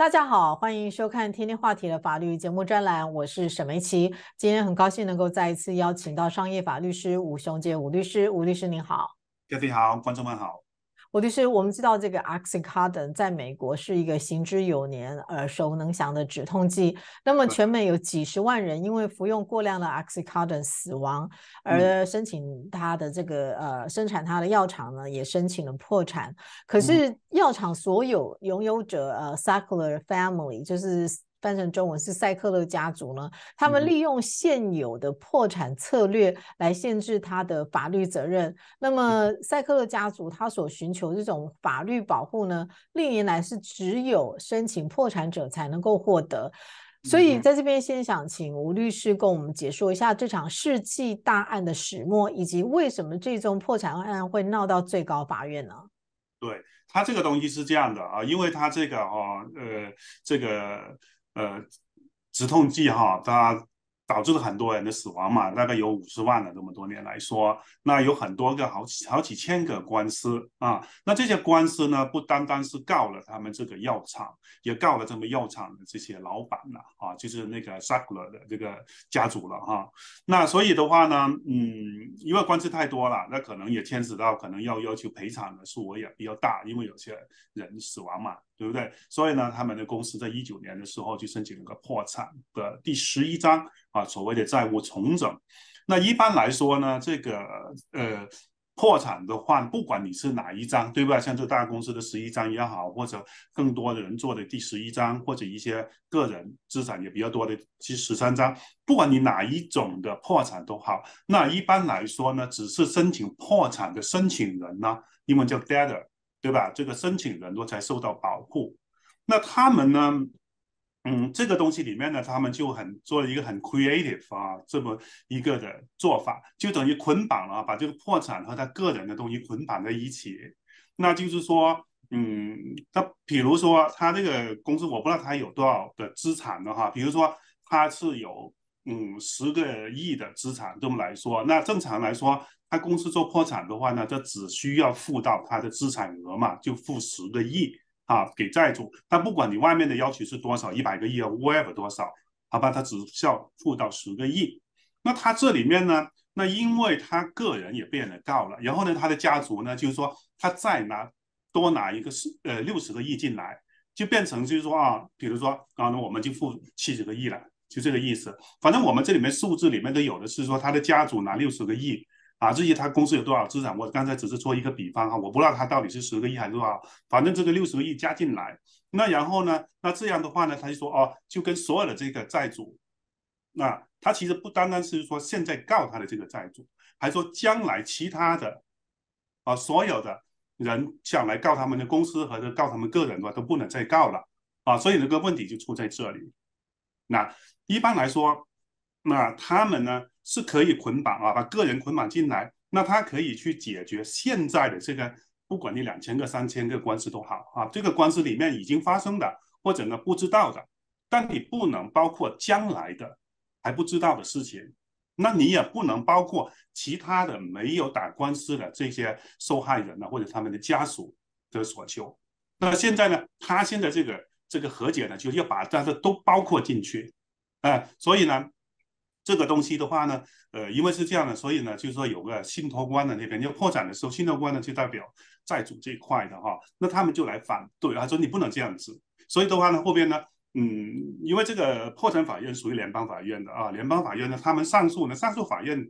大家好，欢迎收看《天天话题》的法律节目专栏，我是沈梅琪。今天很高兴能够再一次邀请到商业法律师吴雄杰吴律师，吴律师您好，嘉宾好，观众们好。我就是我们知道这个 oxycodone 在美国是一个行之有年、耳熟能详的止痛剂。那么全美有几十万人因为服用过量的 oxycodone 死亡，而申请它的这个呃生产它的药厂呢也申请了破产。可是药厂所有拥有者呃 s a c u l e r family 就是。翻成中文是塞克勒家族呢，他们利用现有的破产策略来限制他的法律责任。那么塞克勒家族他所寻求这种法律保护呢，历年来是只有申请破产者才能够获得。所以在这边先想请吴律师跟我们解说一下这场世纪大案的始末，以及为什么这宗破产案会闹到最高法院呢？对他这个东西是这样的啊，因为他这个哦呃这个。呃，止痛剂哈，它导致了很多人的死亡嘛，大概有五十万了。这么多年来说，那有很多个好好几千个官司啊。那这些官司呢，不单单是告了他们这个药厂，也告了这个药厂的这些老板了啊，就是那个 Sackler 的这个家族了哈。那所以的话呢，嗯，因为官司太多了，那可能也牵扯到可能要要求赔偿的数额也比较大，因为有些人死亡嘛。对不对？所以呢，他们的公司在一九年的时候就申请了个破产的第十一章啊，所谓的债务重整。那一般来说呢，这个呃破产的话，不管你是哪一章，对吧？像这大公司的十一章也好，或者更多的人做的第十一章，或者一些个人资产也比较多的，第十三章。不管你哪一种的破产都好，那一般来说呢，只是申请破产的申请人呢，英文叫 debtor。对吧？这个申请人，都才受到保护。那他们呢？嗯，这个东西里面呢，他们就很做了一个很 creative 啊，这么一个的做法，就等于捆绑了，把这个破产和他个人的东西捆绑在一起。那就是说，嗯，那比如说他这个公司，我不知道他有多少的资产的哈。比如说他是有嗯十个亿的资产，这么来说，那正常来说。他公司做破产的话呢，就只需要付到他的资产额嘛，就付十个亿啊给债主。他不管你外面的要求是多少，一百个亿啊，whatever 多少，好吧，他只需要付到十个亿。那他这里面呢，那因为他个人也变得高了，然后呢，他的家族呢，就是说他再拿多拿一个十呃六十个亿进来，就变成就是说啊，比如说啊，那我们就付七十个亿了，就这个意思。反正我们这里面数字里面都有的是说他的家族拿六十个亿。啊，至于他公司有多少资产？我刚才只是做一个比方哈，我不知道他到底是十个亿还是多少，反正这个六十个亿加进来。那然后呢？那这样的话呢？他就说哦，就跟所有的这个债主，那他其实不单单是说现在告他的这个债主，还说将来其他的啊，所有的人想来告他们的公司或者告他们个人的话，都不能再告了啊。所以这个问题就出在这里。那一般来说。那他们呢是可以捆绑啊，把个人捆绑进来。那他可以去解决现在的这个，不管你两千个、三千个官司都好啊，这个官司里面已经发生的或者呢不知道的，但你不能包括将来的还不知道的事情。那你也不能包括其他的没有打官司的这些受害人呢，或者他们的家属的所求。那现在呢，他现在这个这个和解呢，就要把但是都包括进去啊，所以呢。这个东西的话呢，呃，因为是这样的，所以呢，就是说有个信托官的那边，要破产的时候，信托官呢就代表债主这一块的哈，那他们就来反对，他说你不能这样子。所以的话呢，后边呢，嗯，因为这个破产法院属于联邦法院的啊，联邦法院呢，他们上诉呢，上诉法院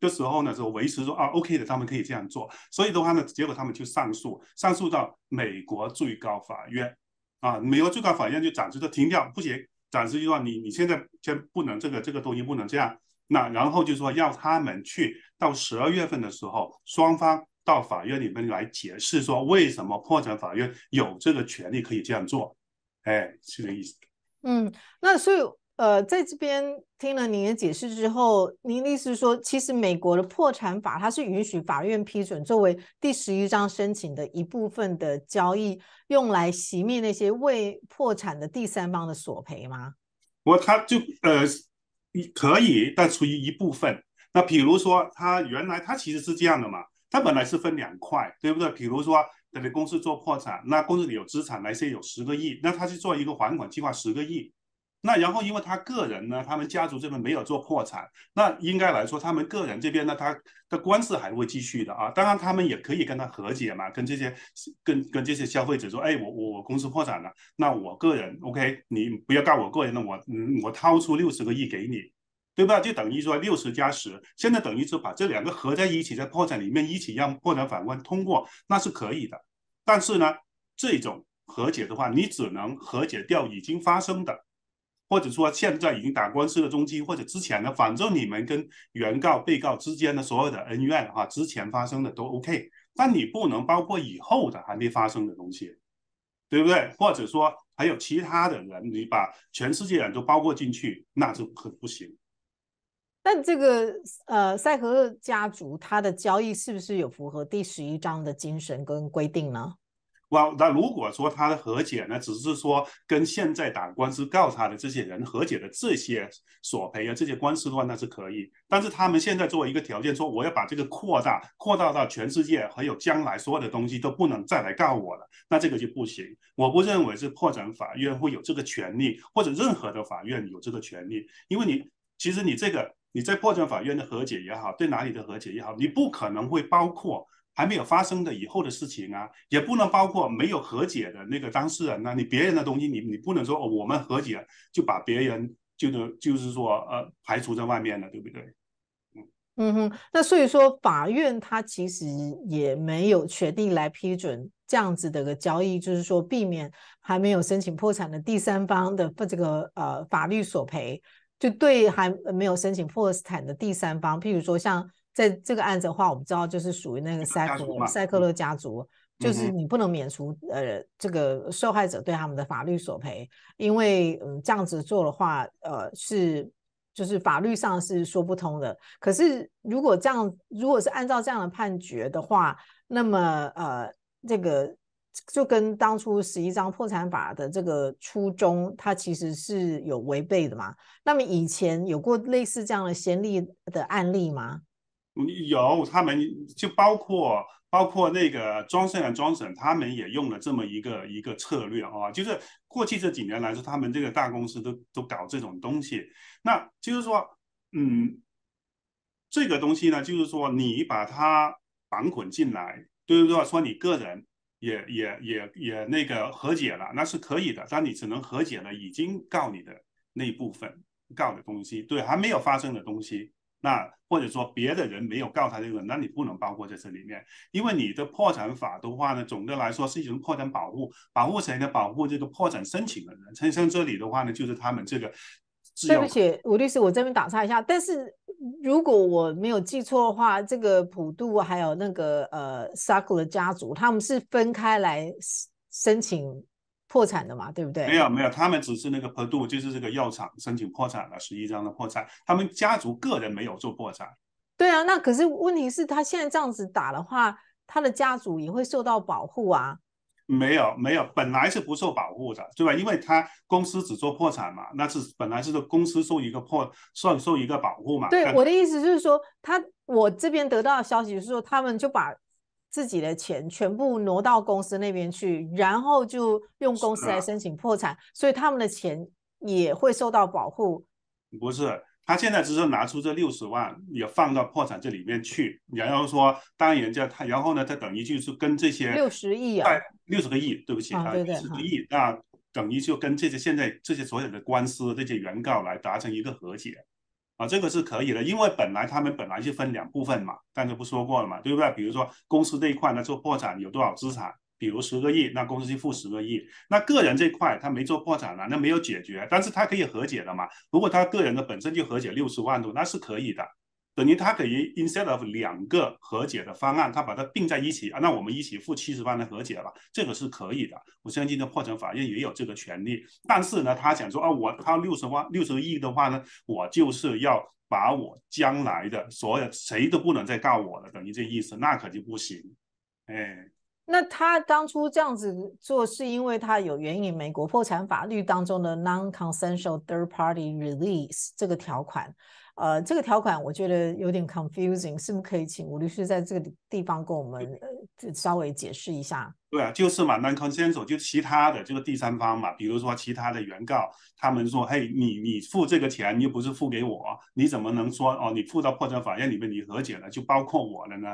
的时候呢，就维持说啊，OK 的，他们可以这样做。所以的话呢，结果他们就上诉，上诉到美国最高法院啊，美国最高法院就暂时的停掉不行。暂时就说你，你现在先不能这个这个东西不能这样，那然后就说要他们去到十二月份的时候，双方到法院里面来解释说为什么破产法院有这个权利可以这样做，哎，是这意思。嗯，那所以。呃，在这边听了您的解释之后，您的意思是说，其实美国的破产法它是允许法院批准作为第十一章申请的一部分的交易，用来熄灭那些未破产的第三方的索赔吗？我，他就呃，可以，但出于一部分。那比如说，他原来他其实是这样的嘛，他本来是分两块，对不对？比如说，你的公司做破产，那公司里有资产，来说有十个亿，那他去做一个还款计划，十个亿。那然后，因为他个人呢，他们家族这边没有做破产，那应该来说，他们个人这边呢，他的官司还会继续的啊。当然，他们也可以跟他和解嘛，跟这些跟跟这些消费者说：“哎，我我我公司破产了，那我个人，OK，你不要告我个人了，我嗯，我掏出六十个亿给你，对吧？就等于说六十加十，现在等于说把这两个合在一起，在破产里面一起让破产法官通过，那是可以的。但是呢，这种和解的话，你只能和解掉已经发生的。”或者说现在已经打官司的中期，或者之前的，反正你们跟原告、被告之间的所有的恩怨，哈，之前发生的都 OK，但你不能包括以后的还没发生的东西，对不对？或者说还有其他的人，你把全世界人都包括进去，那就很不行。那这个呃赛和家族他的交易是不是有符合第十一章的精神跟规定呢？哇，那如果说他的和解呢，只是说跟现在打官司告他的这些人和解的这些索赔啊，这些官司的话，那是可以。但是他们现在作为一个条件说，我要把这个扩大，扩大到全世界，还有将来所有的东西都不能再来告我了，那这个就不行。我不认为是破产法院会有这个权利，或者任何的法院有这个权利，因为你其实你这个你在破产法院的和解也好，对哪里的和解也好，你不可能会包括。还没有发生的以后的事情啊，也不能包括没有和解的那个当事人啊。你别人的东西，你你不能说我们和解就把别人就得就是说呃排除在外面了，对不对？嗯哼，那所以说法院他其实也没有确定来批准这样子的个交易，就是说避免还没有申请破产的第三方的这个呃法律索赔，就对还没有申请破产的第三方，譬如说像。在这个案子的话，我们知道就是属于那个塞克勒家族，就是你不能免除呃这个受害者对他们的法律索赔，因为嗯这样子做的话，呃是就是法律上是说不通的。可是如果这样，如果是按照这样的判决的话，那么呃这个就跟当初十一章破产法的这个初衷，它其实是有违背的嘛？那么以前有过类似这样的先例的案例吗？有，他们就包括包括那个庄森啊，庄森他们也用了这么一个一个策略啊，就是过去这几年来说，他们这个大公司都都搞这种东西，那就是说，嗯，这个东西呢，就是说你把它绑捆进来，对不对？说你个人也也也也那个和解了，那是可以的，但你只能和解了已经告你的那一部分告的东西，对，还没有发生的东西。那或者说别的人没有告他这个，那你不能包括在这里面，因为你的破产法的话呢，总的来说是一种破产保护，保护谁呢？保护这个破产申请的人。陈先生这里的话呢，就是他们这个。对不起，吴律师，我这边打岔一下。但是如果我没有记错的话，这个普渡还有那个呃萨克的家族，他们是分开来申请。破产的嘛，对不对？没有没有，他们只是那个 p e r d u 就是这个药厂申请破产了，十一上的破产。他们家族个人没有做破产。对啊，那可是问题是他现在这样子打的话，他的家族也会受到保护啊？没有没有，本来是不受保护的，对吧？因为他公司只做破产嘛，那是本来是公司受一个破算受一个保护嘛。对，我的意思就是说，他我这边得到的消息是说，他们就把。自己的钱全部挪到公司那边去，然后就用公司来申请破产，所以他们的钱也会受到保护。不是，他现在只是拿出这六十万也放到破产这里面去，然后说当然人家他，然后呢，他等于就是跟这些六十亿啊，六十个亿，对不起，十个亿，那等于就跟这些现在这些所有的官司这些原告来达成一个和解。啊，这个是可以的，因为本来他们本来是分两部分嘛，刚才不说过了嘛，对不对？比如说公司这一块呢做破产，有多少资产，比如十个亿，那公司就付十个亿，那个人这块他没做破产了，那没有解决，但是他可以和解的嘛。如果他个人的本身就和解六十万多，那是可以的。等于他可以 instead of 两个和解的方案，他把它并在一起，那我们一起付七十万的和解了，这个是可以的。我相信破产法院也有这个权利。但是呢，他想说啊，我掏六十万、六十亿的话呢，我就是要把我将来的所有谁都不能再告我了，等于这意思，那可就不行，哎。那他当初这样子做，是因为他有援引美国破产法律当中的 non-consensual third-party release 这个条款，呃，这个条款我觉得有点 confusing，是不是可以请吴律师在这个地方跟我们呃稍微解释一下？对啊，就是嘛，non-consensual 就其他的，这个第三方嘛，比如说其他的原告，他们说，嘿，你你付这个钱又不是付给我，你怎么能说哦，你付到破产法院里面你和解了，就包括我了呢？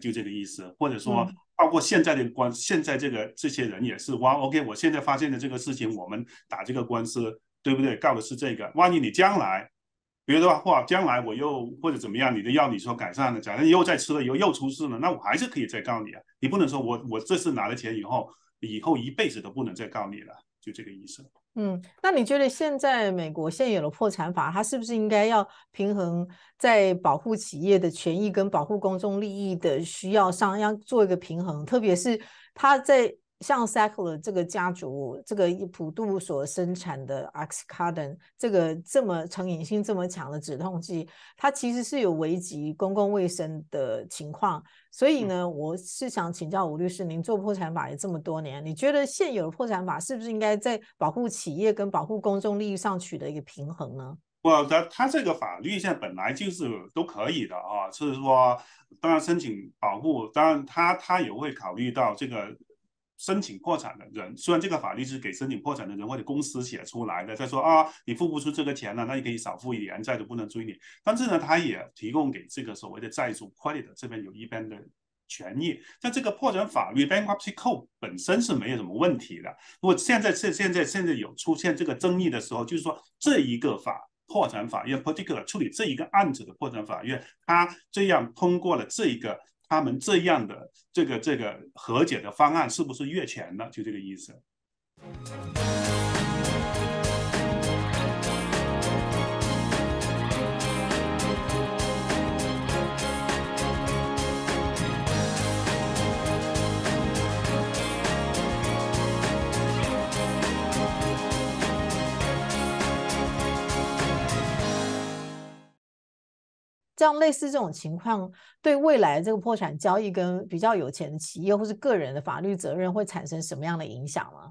就这个意思，或者说，包括现在的官，现在这个这些人也是哇，OK，我现在发现的这个事情，我们打这个官司，对不对？告的是这个，万一你将来，比如说话，将来我又或者怎么样，你的药你说改善了，假如你又再吃了以后又出事了，那我还是可以再告你啊，你不能说我我这次拿了钱以后，以后一辈子都不能再告你了。就这个意思。嗯，那你觉得现在美国现有的破产法，它是不是应该要平衡在保护企业的权益跟保护公众利益的需要上，要做一个平衡？特别是它在。像 l 克勒这个家族，这个普渡所生产的 oxycodone 这个这么成瘾性这么强的止痛剂，它其实是有危及公共卫生的情况。所以呢，我是想请教吴律师，您做破产法也这么多年，你觉得现有的破产法是不是应该在保护企业跟保护公众利益上取得一个平衡呢？不，它他这个法律现在本来就是都可以的啊，是说当然申请保护，当然他他也会考虑到这个。申请破产的人，虽然这个法律是给申请破产的人或者公司写出来的，他说啊，你付不出这个钱了，那你可以少付一点，债都不能追你。但是呢，他也提供给这个所谓的债主 c r e d i t 这边有一般的权益。但这个破产法律 bankruptcy code 本身是没有什么问题的。如果现在现现在现在有出现这个争议的时候，就是说这一个法破产法院 particular 处理这一个案子的破产法院，他这样通过了这一个。他们这样的这个这个和解的方案是不是越权了？就这个意思。这样类似这种情况，对未来这个破产交易跟比较有钱的企业或是个人的法律责任会产生什么样的影响吗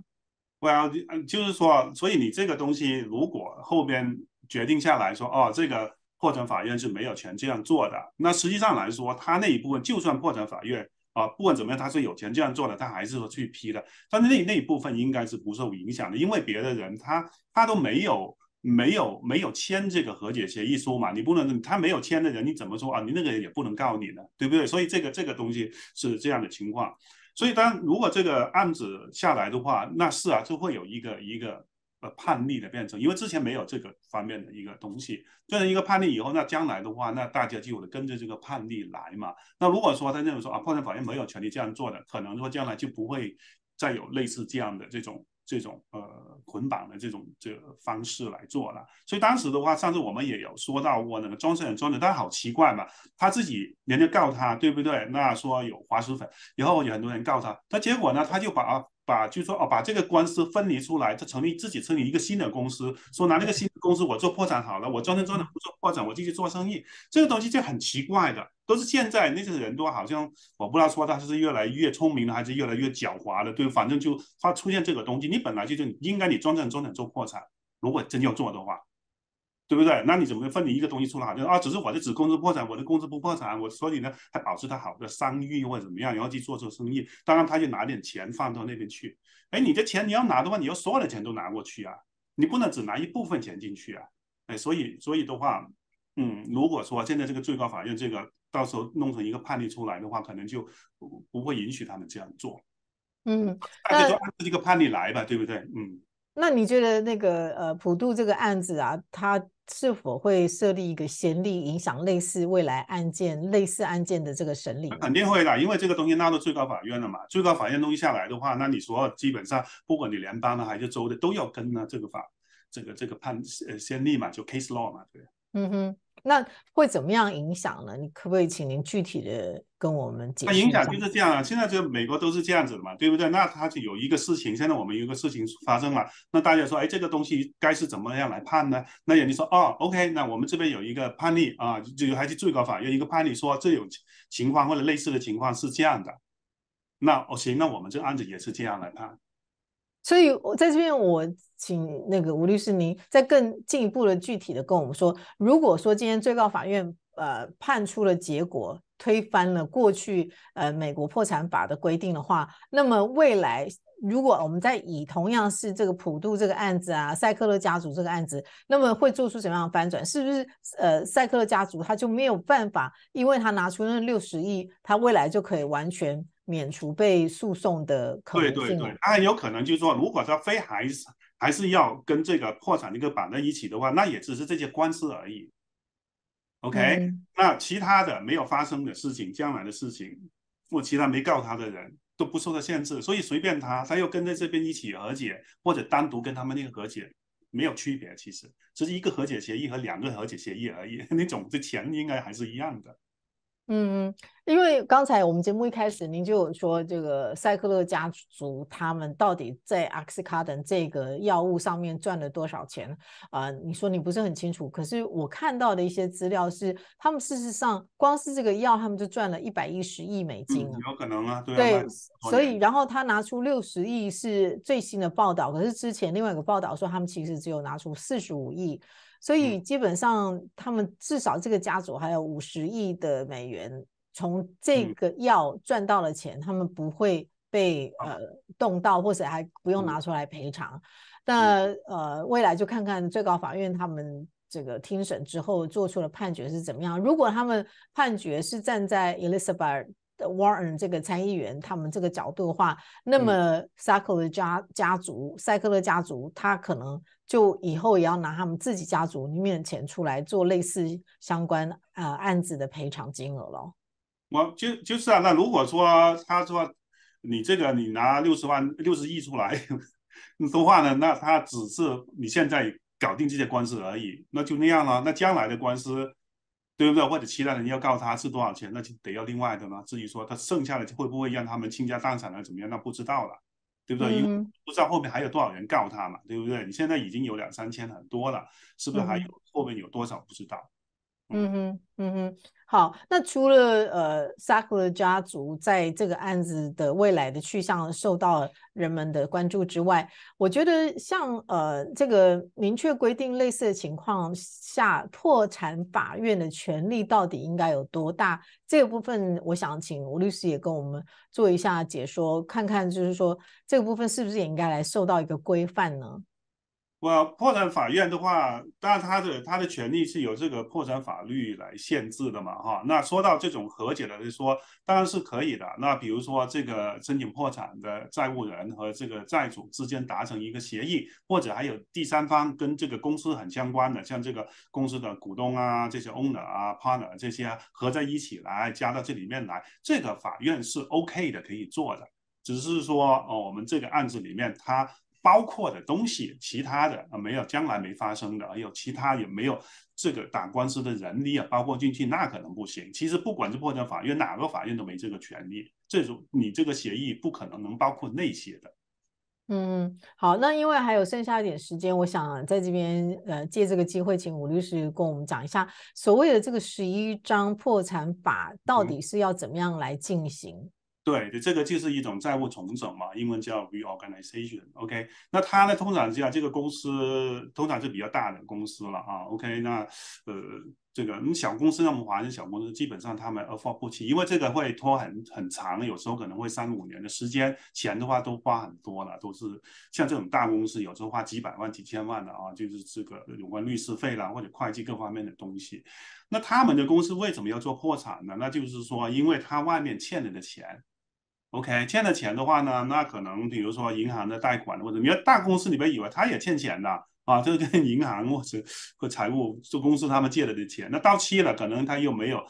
？Well，就是说，所以你这个东西如果后边决定下来说，哦，这个破产法院是没有权这样做的，那实际上来说，他那一部分就算破产法院啊，不管怎么样，他是有钱这样做的，他还是说去批的，但是那那一部分应该是不受影响的，因为别的人他他都没有。没有没有签这个和解协议书嘛？你不能他没有签的人，你怎么说啊？你那个人也不能告你呢，对不对？所以这个这个东西是这样的情况。所以当如果这个案子下来的话，那是啊，就会有一个一个呃判例的变成，因为之前没有这个方面的一个东西，变成一个判例以后，那将来的话，那大家就跟着这个判例来嘛。那如果说他认为说啊，破产法院没有权利这样做的，可能说将来就不会再有类似这样的这种。这种呃捆绑的这种这个方式来做了，所以当时的话，上次我们也有说到过那个装神装的，他好奇怪嘛，他自己人家告他，对不对？那说有滑石粉，然后有很多人告他，那结果呢，他就把把就说哦把这个官司分离出来，他成立自己成立一个新的公司，说拿那个新的公司我做破产好了，我装神装的不做破产，我继续做生意，这个东西就很奇怪的。都是现在那些人都好像我不知道说他是越来越聪明了还是越来越狡猾了，对，反正就他出现这个东西，你本来就就应该你专等专等做破产，如果真要做的话，对不对？那你怎么分你一个东西出来？好像啊，只是我的子公司破产，我的公司不破产，我所以呢还保持它好的商誉或者怎么样，然后去做做生意。当然他就拿点钱放到那边去，哎，你的钱你要拿的话，你要所有的钱都拿过去啊，你不能只拿一部分钱进去啊，哎，所以所以的话，嗯，如果说现在这个最高法院这个。到时候弄成一个判例出来的话，可能就不不会允许他们这样做。嗯，那就按照这个判例来吧，对不对？嗯。那你觉得那个呃普渡这个案子啊，它是否会设立一个先例，影响类似未来案件、类似案件的这个审理？肯定会的，因为这个东西纳到最高法院了嘛。最高法院东西下来的话，那你所有基本上，不管你联邦的还是州的，都要跟呢这个法，这个这个判呃先例嘛，就 case law 嘛，对。嗯哼。那会怎么样影响呢？你可不可以请您具体的跟我们解？它影响就是这样，啊，现在就美国都是这样子的嘛，对不对？那它就有一个事情，现在我们有一个事情发生了，那大家说，哎，这个东西该是怎么样来判呢？那人家说，哦，OK，那我们这边有一个判例啊，就还是最高法院一个判例，说这种情况或者类似的情况是这样的。那哦行，那我们这案子也是这样来判。所以，我在这边，我请那个吴律师，您再更进一步的、具体的跟我们说，如果说今天最高法院呃判出了结果，推翻了过去呃美国破产法的规定的话，那么未来如果我们在以同样是这个普渡这个案子啊，塞克勒家族这个案子，那么会做出什么样的翻转？是不是呃塞克勒家族他就没有办法，因为他拿出那六十亿，他未来就可以完全？免除被诉讼的可能性。对对对，他有可能就是说，如果说非还是还是要跟这个破产这个绑在一起的话，那也只是这些官司而已。OK，那其他的没有发生的事情，将来的事情，或其他没告他的人，都不受到限制，所以随便他，他又跟在这边一起和解，或者单独跟他们那个和解，没有区别，其实只是一个和解协议和两个和解协议而已，那种的钱应该还是一样的。嗯，因为刚才我们节目一开始，您就有说这个塞克勒家族他们到底在阿斯卡等这个药物上面赚了多少钱啊？你说你不是很清楚，可是我看到的一些资料是，他们事实上光是这个药，他们就赚了一百一十亿美金有可能啊，对。对，所以然后他拿出六十亿是最新的报道，可是之前另外一个报道说，他们其实只有拿出四十五亿。所以基本上，他们至少这个家族还有五十亿的美元从这个药赚到了钱，他们不会被呃动到，或者还不用拿出来赔偿。那呃，未来就看看最高法院他们这个听审之后做出的判决是怎么样。如果他们判决是站在 Elizabeth Warren 这个参议员他们这个角度的话，那么萨克勒家家族塞克勒家族他可能。就以后也要拿他们自己家族里面的钱出来做类似相关呃案子的赔偿金额咯。我就就是啊，那如果说他说你这个你拿六十万六十亿出来的话呢，那他只是你现在搞定这些官司而已，那就那样了。那将来的官司对不对？或者其他人要告他是多少钱，那就得要另外的了。至于说他剩下的会不会让他们倾家荡产了怎么样，那不知道了。对不对？因为不知道后面还有多少人告他嘛？对不对？你现在已经有两三千很多了，是不是还有后面有多少不知道？嗯哼，嗯哼，好。那除了呃萨克勒家族在这个案子的未来的去向受到人们的关注之外，我觉得像呃这个明确规定类似的情况下，破产法院的权利到底应该有多大？这个部分，我想请吴律师也跟我们做一下解说，看看就是说这个部分是不是也应该来受到一个规范呢？我破产法院的话，当然他的他的权利是由这个破产法律来限制的嘛，哈。那说到这种和解的来说，当然是可以的。那比如说这个申请破产的债务人和这个债主之间达成一个协议，或者还有第三方跟这个公司很相关的，像这个公司的股东啊、这些 owner 啊、partner 这些合在一起来加到这里面来，这个法院是 OK 的，可以做的。只是说哦，我们这个案子里面他。包括的东西，其他的啊没有，将来没发生的，还有其他也没有。这个打官司的人力也包括进去，那可能不行。其实不管是破产法院哪个法院都没这个权利，这种你这个协议不可能能包括那些的。嗯，好，那因为还有剩下一点时间，我想在这边呃借这个机会，请吴律师跟我们讲一下所谓的这个十一章破产法到底是要怎么样来进行。对，这这个就是一种债务重整嘛，英文叫 reorganization。OK，那它呢通常这样，这个公司通常是比较大的公司了啊。OK，那呃这个你小公司，那么华人小公司，基本上他们 afford 不起，因为这个会拖很很长，有时候可能会三五年的时间，钱的话都花很多了，都是像这种大公司，有时候花几百万、几千万的啊，就是这个有关律师费啦，或者会计各方面的东西。那他们的公司为什么要做破产呢？那就是说，因为他外面欠了的钱。OK，欠了钱的话呢，那可能比如说银行的贷款或者你要大公司里面，以为他也欠钱的啊，就是跟银行或者和财务做公司他们借了的钱，那到期了，可能他又没有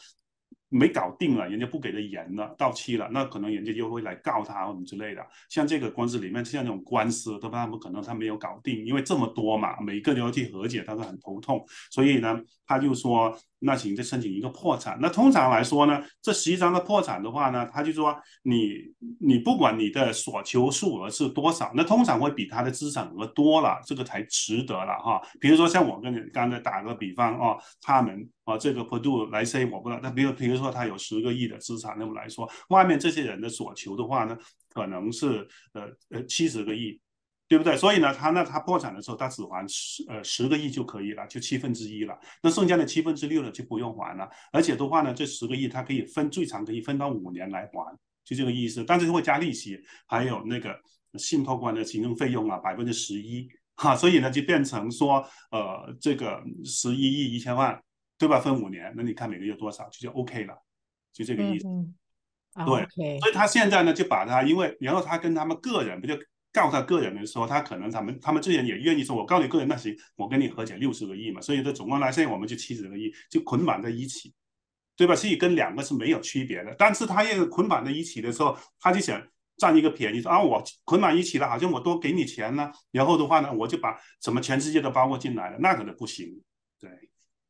没搞定了，人家不给他严了，到期了，那可能人家就会来告他或者之类的。像这个官司里面，像这种官司，都他们可能他没有搞定，因为这么多嘛，每一个都要去和解，他都很头痛。所以呢，他就说。那请你再申请一个破产。那通常来说呢，这实际上的破产的话呢，他就说你你不管你的所求数额是多少，那通常会比他的资产额多了，这个才值得了哈。比如说像我跟你刚才打个比方哦，他们哦这个 Purdue 来说，我不知道，那比如比如说他有十个亿的资产，那么来说外面这些人的所求的话呢，可能是呃呃七十个亿。对不对？所以呢，他那他破产的时候，他只还十呃十个亿就可以了，就七分之一了。那剩下的七分之六呢，就不用还了。而且的话呢，这十个亿他可以分，最长可以分到五年来还，就这个意思。但是会加利息，还有那个信托关的行政费用啊，百分之十一哈。所以呢，就变成说，呃，这个十一亿一千万，对吧？分五年，那你看每个月多少，就就 OK 了，就这个意思。嗯。对。所以，他现在呢，就把他因为，然后他跟他们个人不就？告他个人的时候，他可能他们他们之前也愿意说，我告你个人那行，我跟你和解六十个亿嘛。所以这总共来现在我们就七十个亿，就捆绑在一起，对吧？所以跟两个是没有区别的。但是他也捆绑在一起的时候，他就想占一个便宜，说啊，我捆绑一起了，好像我多给你钱呢。然后的话呢，我就把什么全世界都包括进来了，那个不行。对，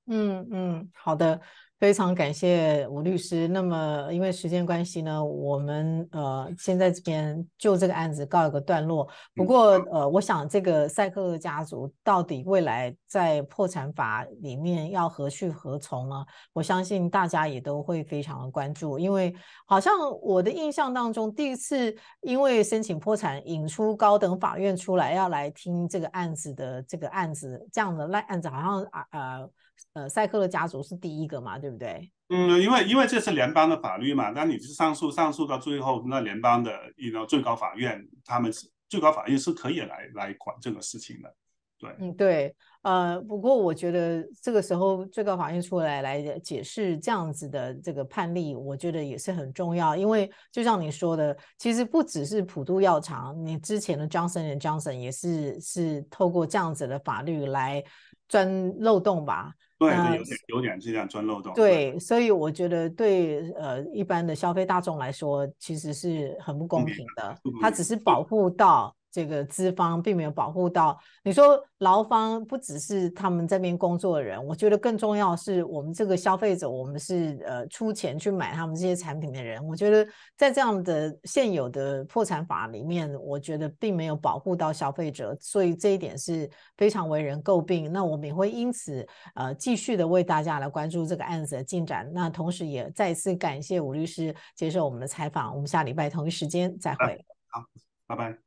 嗯嗯，好的。非常感谢吴律师。那么，因为时间关系呢，我们呃先在这边就这个案子告一个段落。不过呃，我想这个赛克家族到底未来在破产法里面要何去何从呢？我相信大家也都会非常的关注，因为好像我的印象当中，第一次因为申请破产引出高等法院出来要来听这个案子的这个案子这样的烂案子，好像啊呃。呃，赛克勒家族是第一个嘛，对不对？嗯，因为因为这是联邦的法律嘛，那你是上诉，上诉到最后，那联邦的那最高法院，他们是最高法院是可以来来管这个事情的，对。嗯，对，呃，不过我觉得这个时候最高法院出来来解释这样子的这个判例，我觉得也是很重要，因为就像你说的，其实不只是普渡药厂，你之前的 Johnson and Johnson 也是是透过这样子的法律来。钻漏洞吧，对有点有点是这样钻漏洞。对，所以我觉得对呃一般的消费大众来说，其实是很不公平的。他只是保护到。这个资方并没有保护到你说劳方不只是他们这边工作的人，我觉得更重要是我们这个消费者，我们是呃出钱去买他们这些产品的人。我觉得在这样的现有的破产法里面，我觉得并没有保护到消费者，所以这一点是非常为人诟病。那我们也会因此呃继续的为大家来关注这个案子的进展。那同时也再次感谢吴律师接受我们的采访。我们下礼拜同一时间再会。好，拜拜。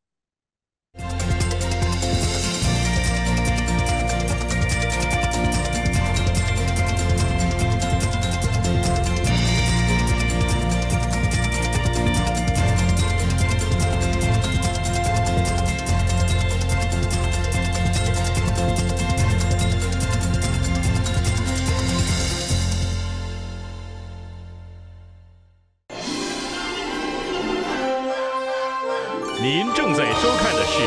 Thank you 您正在收看的是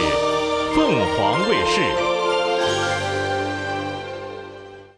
凤凰卫视。